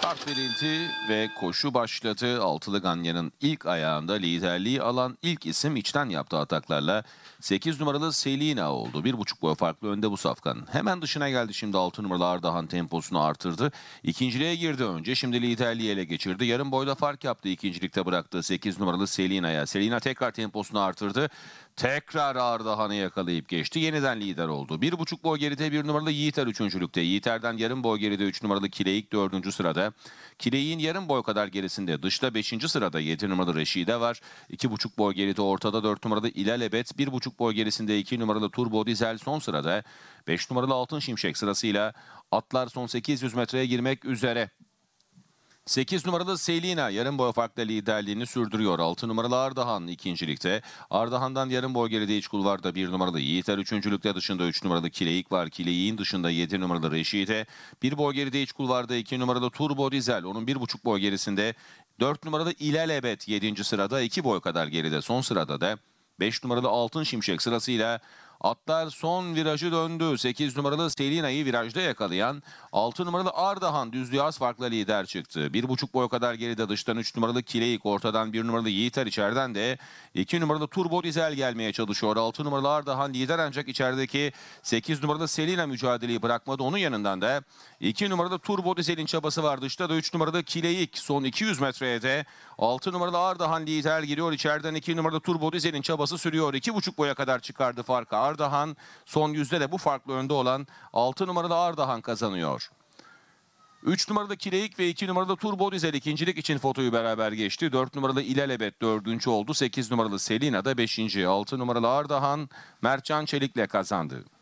Start verildi ve koşu başladı. Altılı Ganya'nın ilk ayağında liderliği alan ilk isim içten yaptığı ataklarla 8 numaralı Selina oldu. Bir buçuk boy farklı önde bu safkanın. Hemen dışına geldi şimdi 6 numaralı Ardahan temposunu artırdı. İkinciliğe girdi önce. Şimdi liderliği ele geçirdi. Yarım boyda fark yaptı ikincilikte bıraktığı 8 numaralı Selina'ya. Selina tekrar temposunu artırdı. Tekrar Ardahan'ı yakalayıp geçti. Yeniden lider oldu. Bir buçuk boy geride bir numaralı Yiğiter üçüncülükte. Yiğiter'den yarım boy geride 3 numaralı Kileik dördüncü sırada içeride. yarım boy kadar gerisinde dışta 5. sırada 7 numaralı Reşide var. 2,5 boy geride ortada 4 numaralı İlelebet. 1,5 boy gerisinde 2 numaralı Turbo Dizel son sırada. 5 numaralı Altın Şimşek sırasıyla atlar son 800 metreye girmek üzere. 8 numaralı Selina yarım boy farkla liderliğini sürdürüyor. 6 numaralı Ardahan ikincilikte. Ardahan'dan yarım boy geride iç kulvarda 1 numaralı Yiğiter üçüncülükte dışında 3 numaralı Kileik var. Kileik'in dışında 7 numaralı Reşit'e. 1 boy geride iç kulvarda 2 numaralı Turbo Dizel. Onun 1,5 boy gerisinde 4 numaralı İlelebet 7. sırada 2 boy kadar geride. Son sırada da 5 numaralı Altın Şimşek sırasıyla Atlar son virajı döndü. 8 numaralı Selina'yı virajda yakalayan 6 numaralı Ardahan düzlüğe az farkla lider çıktı. 1,5 boy kadar geride dıştan 3 numaralı Kileik ortadan 1 numaralı Yiğiter içeriden de 2 numaralı Turbo Dizel gelmeye çalışıyor. 6 numaralı Ardahan lider ancak içerideki 8 numaralı Selina mücadeleyi bırakmadı. Onun yanından da 2 numaralı Turbo Dizel'in çabası var. Dışta da 3 numaralı Kileik son 200 metrede. 6 numarada Ardahan lider giriyor. İçeriden 2 numarada Turbo Dizel'in çabası sürüyor. 2,5 boya kadar çıkardı farkı. Ardahan son yüzde de bu farklı önde olan 6 numarada Ardahan kazanıyor. 3 numarada Kireik ve 2 numarada Turbo Dizel ikincilik için fotoyu beraber geçti. 4 numaralı İlelebet dördüncü oldu. 8 numaralı Selina da beşinci. 6 numaralı Ardahan Mertcan Çelik'le kazandı.